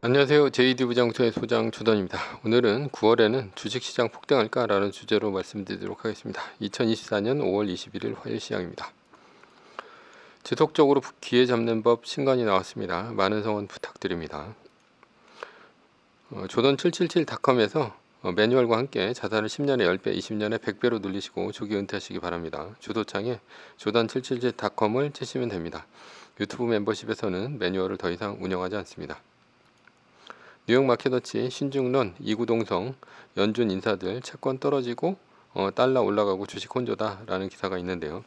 안녕하세요. JD 부장처의 소장 조던입니다. 오늘은 9월에는 주식시장 폭등할까라는 주제로 말씀드리도록 하겠습니다. 2024년 5월 21일 화요일 시장입니다. 지속적으로 기회 잡는 법 신간이 나왔습니다. 많은 성원 부탁드립니다. 어, 조던777.com에서 어, 매뉴얼과 함께 자산을 10년에 10배, 20년에 100배로 늘리시고 조기 은퇴하시기 바랍니다. 주도창에 조던777.com을 치시면 됩니다. 유튜브 멤버십에서는 매뉴얼을 더 이상 운영하지 않습니다. 뉴욕 마켓워치 신중론 이구동성 연준 인사들 채권 떨어지고 어, 달러 올라가고 주식 혼조다 라는 기사가 있는데요.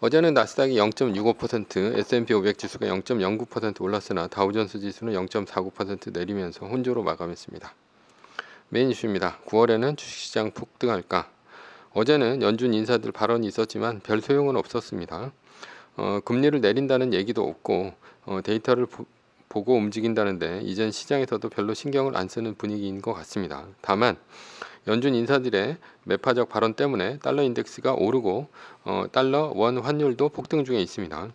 어제는 나스닥이 0.65%, S&P 500 지수가 0.09% 올랐으나 다우존스 지수는 0.49% 내리면서 혼조로 마감했습니다. 메인 이슈입니다. 9월에는 주식시장 폭등할까? 어제는 연준 인사들 발언이 있었지만 별 소용은 없었습니다. 어, 금리를 내린다는 얘기도 없고 어, 데이터를 보, 보고 움직인다는데 이젠 시장에서도 별로 신경을 안 쓰는 분위기인 것 같습니다. 다만 연준 인사들의 매파적 발언 때문에 달러 인덱스가 오르고 어, 달러 원 환율도 폭등 중에 있습니다.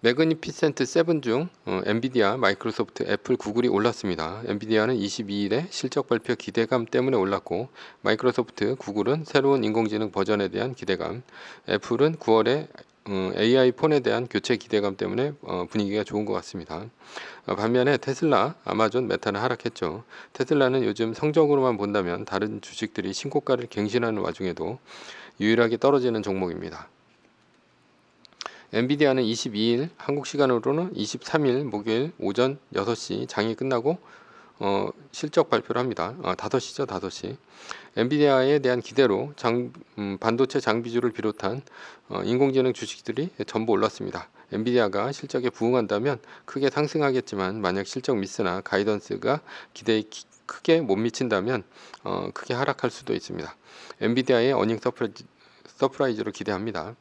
매그니피센트 7중 어, 엔비디아, 마이크로소프트, 애플, 구글이 올랐습니다. 엔비디아는 22일에 실적 발표 기대감 때문에 올랐고 마이크로소프트, 구글은 새로운 인공지능 버전에 대한 기대감, 애플은 9월에 AI 어, 폰에 대한 교체 기대감 때문에 어, 분위기가 좋은 것 같습니다. 어, 반면에 테슬라, 아마존, 메타는 하락했죠. 테슬라는 요즘 성적으로만 본다면 다른 주식들이 신고가를 갱신하는 와중에도 유일하게 떨어지는 종목입니다. 엔비디아는 22일 한국 시간으로는 23일 목요일 오전 6시 장이 끝나고 어, 실적 발표를 합니다. 아, 5시죠, 5시. 엔비디아에 대한 기대로 장, 음, 반도체 장비주를 비롯한 어, 인공지능 주식들이 전부 올랐습니다. 엔비디아가 실적에 부응한다면 크게 상승하겠지만 만약 실적 미스나 가이던스가 기대에 기, 크게 못 미친다면 어, 크게 하락할 수도 있습니다. 엔비디아의 어닝 서프라이즈, 서프라이즈로 기대합니다.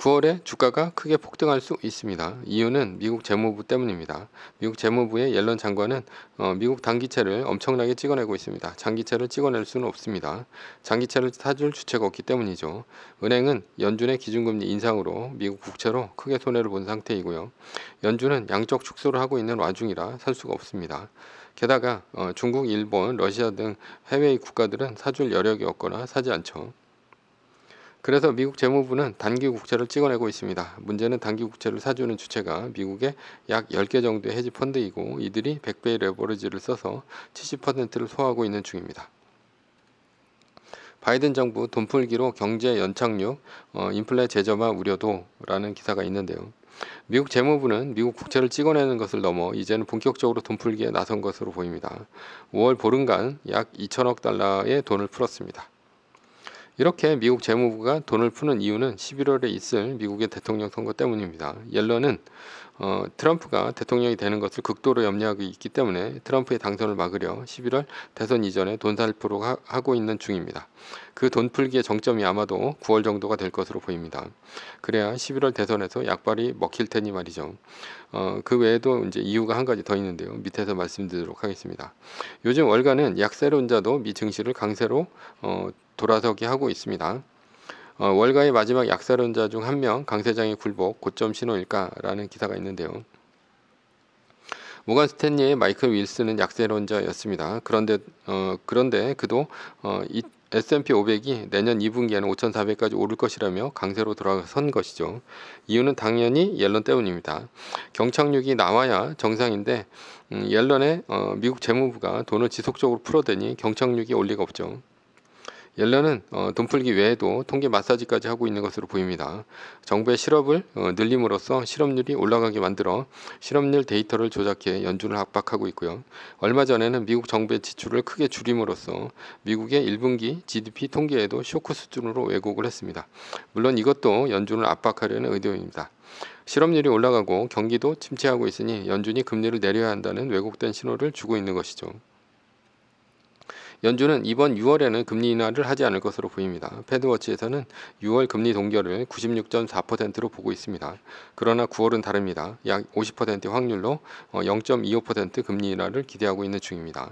9월에 주가가 크게 폭등할 수 있습니다. 이유는 미국 재무부 때문입니다. 미국 재무부의 옐런 장관은 어, 미국 단기채를 엄청나게 찍어내고 있습니다. 장기채를 찍어낼 수는 없습니다. 장기채를 사줄 주체가 없기 때문이죠. 은행은 연준의 기준금리 인상으로 미국 국채로 크게 손해를 본 상태이고요. 연준은 양적 축소를 하고 있는 와중이라 살 수가 없습니다. 게다가 어, 중국, 일본, 러시아 등 해외의 국가들은 사줄 여력이 없거나 사지 않죠. 그래서 미국 재무부는 단기 국채를 찍어내고 있습니다. 문제는 단기 국채를 사주는 주체가 미국의 약 10개 정도의 헤지 펀드이고 이들이 100배의 레버리지를 써서 70%를 소화하고 있는 중입니다. 바이든 정부 돈풀기로 경제 연착륙, 어, 인플레 제점화 우려도라는 기사가 있는데요. 미국 재무부는 미국 국채를 찍어내는 것을 넘어 이제는 본격적으로 돈풀기에 나선 것으로 보입니다. 5월 보름간 약 2천억 달러의 돈을 풀었습니다. 이렇게 미국 재무부가 돈을 푸는 이유는 11월에 있을 미국의 대통령 선거 때문입니다. 옐런은 어, 트럼프가 대통령이 되는 것을 극도로 염려하고 있기 때문에 트럼프의 당선을 막으려 11월 대선 이전에 돈 살포로 하, 고 있는 중입니다. 그 돈풀기의 정점이 아마도 9월 정도가 될 것으로 보입니다. 그래야 11월 대선에서 약발이 먹힐 테니 말이죠. 어, 그 외에도 이제 이유가 한 가지 더 있는데요. 밑에서 말씀드리도록 하겠습니다. 요즘 월가는 약세론자도 미 증시를 강세로 어, 돌아서게 하고 있습니다. 어, 월가의 마지막 약사론자 중 한 명 강세장의 굴복 고점 신호일까라는 기사가 있는데요. 모간 스탠리의 마이클 윌슨은 약세론자였습니다. 그런데 어, 그런데 그도 어, 이, S&P 500이 내년 2분기에는 5,400까지 오를 것이라며 강세로 돌아선 것이죠. 이유는 당연히 옐런 때문입니다. 경착륙이 나와야 정상인데 음, 옐런의 어, 미국 재무부가 돈을 지속적으로 풀어대니 경착륙이 올 리가 없죠. 옐런는 어, 돈 풀기 외에도 통계 마사지까지 하고 있는 것으로 보입니다. 정부의 실업을 어, 늘림으로써 실업률이 올라가게 만들어 실업률 데이터를 조작해 연준을 압박하고 있고요. 얼마 전에는 미국 정부의 지출을 크게 줄임으로써 미국의 1분기 GDP 통계에도 쇼크 수준으로 왜곡을 했습니다. 물론 이것도 연준을 압박하려는 의도입니다. 실업률이 올라가고 경기도 침체하고 있으니 연준이 금리를 내려야 한다는 왜곡된 신호를 주고 있는 것이죠. 연준은 이번 6월에는 금리 인하를 하지 않을 것으로 보입니다. 패드워치에서는 6월 금리 동결을 96.4%로 보고 있습니다. 그러나 9월은 다릅니다. 약 50% 확률로 0.25% 어, 금리 인하를 기대하고 있는 중입니다.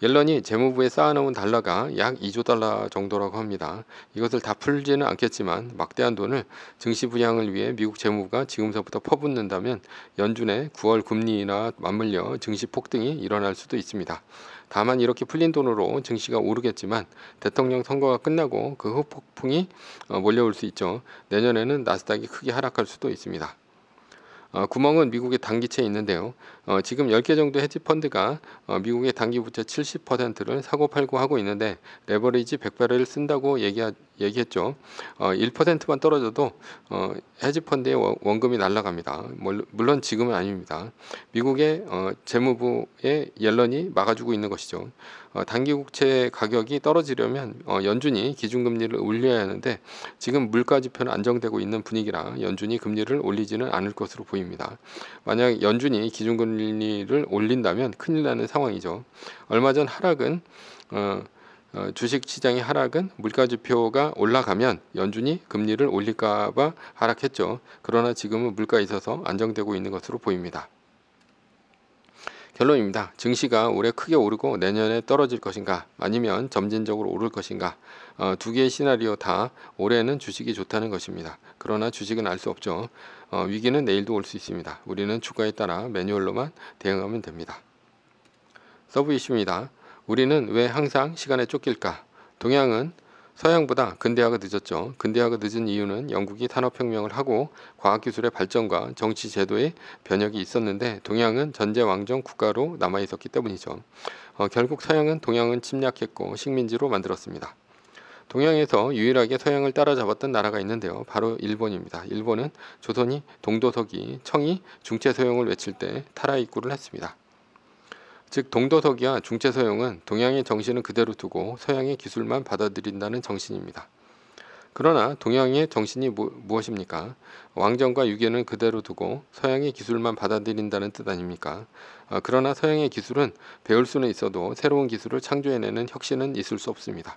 옐런이 재무부에 쌓아놓은 달러가 약 2조 달러 정도라고 합니다. 이것을 다 풀지는 않겠지만 막대한 돈을 증시 분양을 위해 미국 재무부가 지금서부터 퍼붓는다면 연준의 9월 금리나 맞물려 증시 폭등이 일어날 수도 있습니다. 다만 이렇게 풀린 돈으로 증시가 오르겠지만 대통령 선거가 끝나고 그 후폭풍이 어, 몰려올 수 있죠. 내년에는 나스닥이 크게 하락할 수도 있습니다. 어, 구멍은 미국의 단기채에 있는데요. 어, 지금 10개 정도 헤지펀드가 어, 미국의 단기 부채 70%를 사고 팔고 하고 있는데 레버리지 100배를 쓴다고 얘기하, 얘기했죠. 어, 1%만 떨어져도 어, 헤지펀드의 원금이 날라갑니다 뭐, 물론 지금은 아닙니다. 미국의 어, 재무부의 옐런이 막아주고 있는 것이죠. 어, 단기 국채 가격이 떨어지려면 어, 연준이 기준금리를 올려야 하는데 지금 물가 지표는 안정되고 있는 분위기라 연준이 금리를 올리지는 않을 것으로 보입니다. 만약 연준이 기준금리를 올린다면 큰일 나는 상황이죠. 얼마 전 하락은 어, 어, 주식시장의 하락은 물가지표가 올라가면 연준이 금리를 올릴까봐 하락했죠. 그러나 지금은 물가에 있어서 안정되고 있는 것으로 보입니다. 결론입니다. 증시가 올해 크게 오르고 내년에 떨어질 것인가 아니면 점진적으로 오를 것인가 어, 두 개의 시나리오 다 올해는 주식이 좋다는 것입니다. 그러나 주식은 알 수 없죠. 어, 위기는 내일도 올 수 있습니다. 우리는 주가에 따라 매뉴얼로만 대응하면 됩니다. 서브 이슈입니다. 우리는 왜 항상 시간에 쫓길까? 동양은 서양보다 근대화가 늦었죠. 근대화가 늦은 이유는 영국이 산업혁명을 하고 과학기술의 발전과 정치 제도의 변혁이 있었는데 동양은 전제왕정 국가로 남아있었기 때문이죠. 어, 결국 서양은 동양은 침략했고 식민지로 만들었습니다. 동양에서 유일하게 서양을 따라잡았던 나라가 있는데요. 바로 일본입니다. 일본은 조선이 동도서기, 청이 중체 서용을 외칠 때 타라 입구를 했습니다. 즉 동도서기와 중체서용은 동양의 정신은 그대로 두고 서양의 기술만 받아들인다는 정신입니다. 그러나 동양의 정신이 무, 무엇입니까? 왕정과 유교는 그대로 두고 서양의 기술만 받아들인다는 뜻 아닙니까? 아, 그러나 서양의 기술은 배울 수는 있어도 새로운 기술을 창조해내는 혁신은 있을 수 없습니다.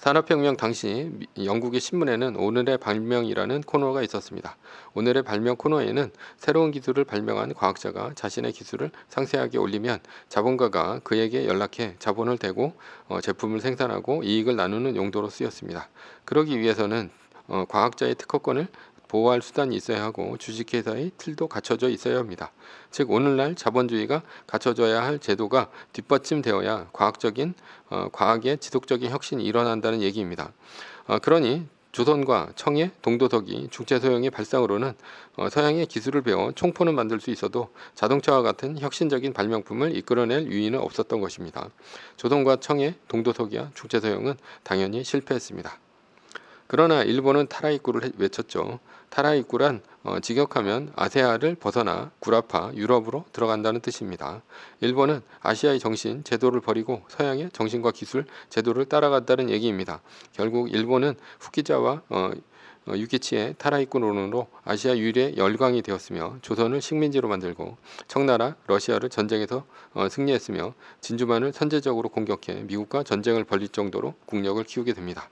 산업혁명 당시 영국의 신문에는 오늘의 발명이라는 코너가 있었습니다. 오늘의 발명 코너에는 새로운 기술을 발명한 과학자가 자신의 기술을 상세하게 올리면 자본가가 그에게 연락해 자본을 대고 어, 제품을 생산하고 이익을 나누는 용도로 쓰였습니다. 그러기 위해서는 어, 과학자의 특허권을 보호할 수단이 있어야 하고 주식회사의 틀도 갖춰져 있어야 합니다. 즉 오늘날 자본주의가 갖춰져야 할 제도가 뒷받침되어야 과학적인 어, 과학의 지속적인 혁신이 일어난다는 얘기입니다. 어, 그러니 조선과 청해, 동도석이 중체소형의 발상으로는 어, 서양의 기술을 배워 총포는 만들 수 있어도 자동차와 같은 혁신적인 발명품을 이끌어낼 유인은 없었던 것입니다. 조선과 청해, 동도석이와 중체소형은 당연히 실패했습니다. 그러나 일본은 타라이쿠를 외쳤죠. 타라이쿠란 어, 직역하면 아세아를 벗어나 구라파 유럽으로 들어간다는 뜻입니다. 일본은 아시아의 정신 제도를 버리고 서양의 정신과 기술 제도를 따라갔다는 얘기입니다. 결국 일본은 후키자와 어, 어 유키치의 타라이쿠론으로 아시아 유일의 열강이 되었으며 조선을 식민지로 만들고 청나라 러시아를 전쟁에서 어, 승리했으며 진주만을 선제적으로 공격해 미국과 전쟁을 벌릴 정도로 국력을 키우게 됩니다.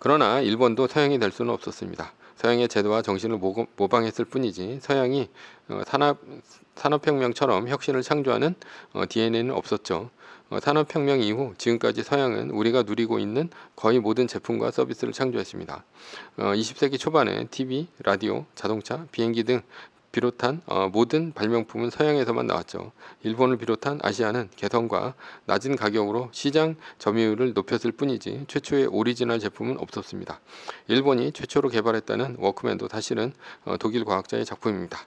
그러나 일본도 서양이 될 수는 없었습니다. 서양의 제도와 정신을 모방했을 뿐이지 서양이 어, 산업 산업혁명처럼 혁신을 창조하는 어, DNA는 없었죠. 어, 산업혁명 이후 지금까지 서양은 우리가 누리고 있는 거의 모든 제품과 서비스를 창조했습니다. 20세기 초반에 TV, 라디오, 자동차, 비행기 등 비롯한 어, 모든 발명품은 서양에서만 나왔죠. 일본을 비롯한 아시아는 개선과 낮은 가격으로 시장 점유율을 높였을 뿐이지 최초의 오리지널 제품은 없었습니다. 일본이 최초로 개발했다는 워크맨도 사실은 어, 독일 과학자의 작품입니다.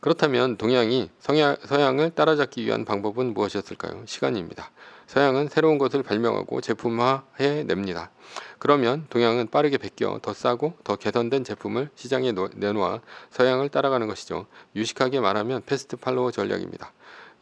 그렇다면 동양이 성향, 서양을 따라잡기 위한 방법은 무엇이었을까요? 시간입니다. 서양은 새로운 것을 발명하고 제품화해 냅니다. 그러면 동양은 빠르게 베껴 더 싸고 더 개선된 제품을 시장에 내놓아 서양을 따라가는 것이죠. 유식하게 말하면 패스트 팔로워 전략입니다.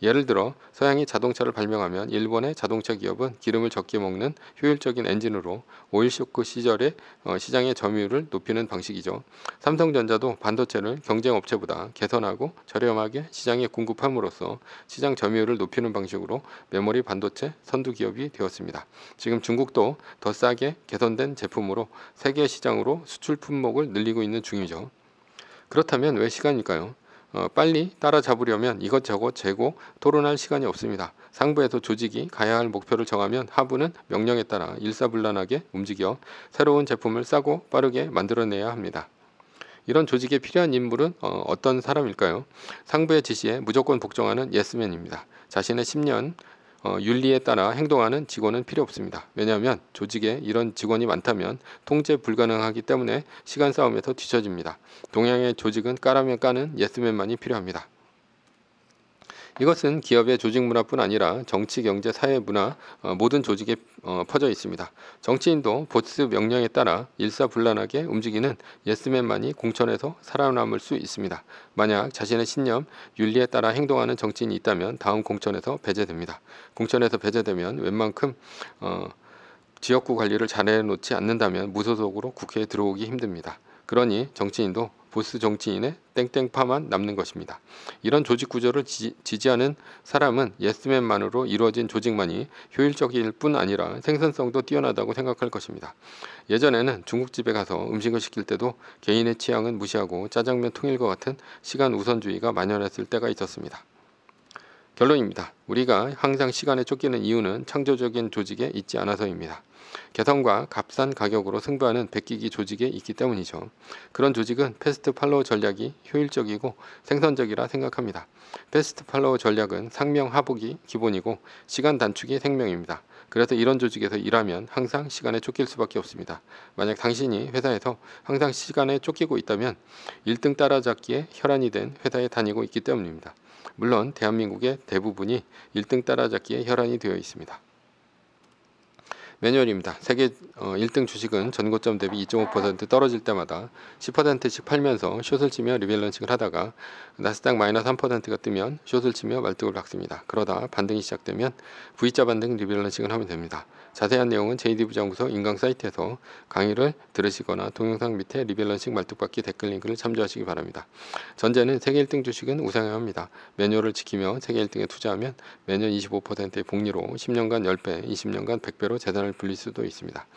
예를 들어 서양이 자동차를 발명하면 일본의 자동차 기업은 기름을 적게 먹는 효율적인 엔진으로 오일 쇼크 시절에 어, 시장의 점유율을 높이는 방식이죠. 삼성전자도 반도체를 경쟁 업체보다 개선하고 저렴하게 시장에 공급함으로써 시장 점유율을 높이는 방식으로 메모리 반도체 선두 기업이 되었습니다. 지금 중국도 더 싸게 개선된 제품으로 세계 시장으로 수출 품목을 늘리고 있는 중이죠. 그렇다면 왜 시간일까요? 어, 빨리 따라잡으려면 이것저것 재고 토론할 시간이 없습니다. 상부에서 조직이 가야 할 목표를 정하면 하부는 명령에 따라 일사불란하게 움직여 새로운 제품을 싸고 빠르게 만들어내야 합니다. 이런 조직에 필요한 인물은 어, 어떤 사람일까요? 상부의 지시에 무조건 복종하는 예스맨입니다. 자신의 10년 어, 윤리에 따라 행동하는 직원은 필요 없습니다. 왜냐하면 조직에 이런 직원이 많다면 통제 불가능하기 때문에 시간 싸움에서 뒤처집니다. 동양의 조직은 까라면 까는 예스맨만이 필요합니다. 이것은 기업의 조직 문화뿐 아니라 정치, 경제, 사회 문화 어, 모든 조직에 어, 퍼져 있습니다. 정치인도 보스 명령에 따라 일사불란하게 움직이는 예스맨만이 공천에서 살아남을 수 있습니다. 만약 자신의 신념, 윤리에 따라 행동하는 정치인이 있다면 다음 공천에서 배제됩니다. 공천에서 배제되면 웬만큼 어, 지역구 관리를 잘해놓지 않는다면 무소속으로 국회에 들어오기 힘듭니다. 그러니 정치인도 보스 정치인의 땡땡파만 남는 것입니다. 이런 조직 구조를 지, 지하는 사람은 예스맨만으로 이루어진 조직만이 효율적일 뿐 아니라 생산성도 뛰어나다고 생각할 것입니다. 예전에는 중국집에 가서 음식을 시킬 때도 개인의 취향은 무시하고 짜장면 통일과 같은 시간 우선주의가 만연했을 때가 있었습니다. 결론입니다. 우리가 항상 시간에 쫓기는 이유는 창조적인 조직에 있지 않아서입니다. 개성과 값싼 가격으로 승부하는 베끼기 조직에 있기 때문이죠. 그런 조직은 패스트 팔로우 전략이 효율적이고 생산적이라 생각합니다. 패스트 팔로우 전략은 상명 하복이 기본이고 시간 단축이 생명입니다. 그래서 이런 조직에서 일하면 항상 시간에 쫓길 수밖에 없습니다. 만약 당신이 회사에서 항상 시간에 쫓기고 있다면 1등 따라잡기에 혈안이 된 회사에 다니고 있기 때문입니다. 물론 대한민국의 대부분이 1등 따라잡기에 혈안이 되어 있습니다. 매뉴얼입니다. 세계 1등 어, 주식은 전고점 대비 2.5% 떨어질 때마다 10%씩 팔면서 숏을 치며 리밸런싱을 하다가 나스닥 마이너스 3%가 뜨면 숏을 치며 말뚝을 박습니다. 그러다 반등이 시작되면 V자 반등 리밸런싱을 하면 됩니다. 자세한 내용은 JD 부장구소 인강 사이트에서 강의를 들으시거나 동영상 밑에 리밸런싱 말뚝박기 댓글 링크를 참조하시기 바랍니다. 전제는 세계 1등 주식은 우상향 합니다. 매뉴얼을 지키며 세계 1등에 투자하면 매년 25%의 복리로 10년간 10배, 20년간 100배로 재산을 불릴 수도 있습니다.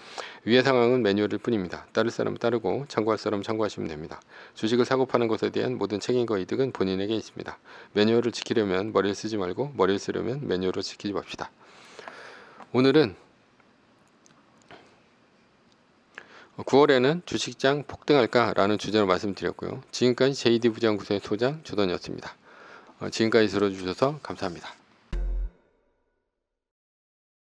위의 상황은 매뉴얼일 뿐입니다. 따를 사람 따르고 참고할 사람 참고하시면 됩니다. 주식을 사고 파는 것에 대한 모든 책임과 이득은 본인에게 있습니다. 매뉴얼을 지키려면 머리를 쓰지 말고 머리를 쓰려면 매뉴얼을 지키지 맙시다. 오늘은 9월에는 주식장 폭등할까라는 주제로 말씀드렸고요. 지금까지 JD 부장 구성의 소장 조던이었습니다. 어, 지금까지 들어주셔서 감사합니다.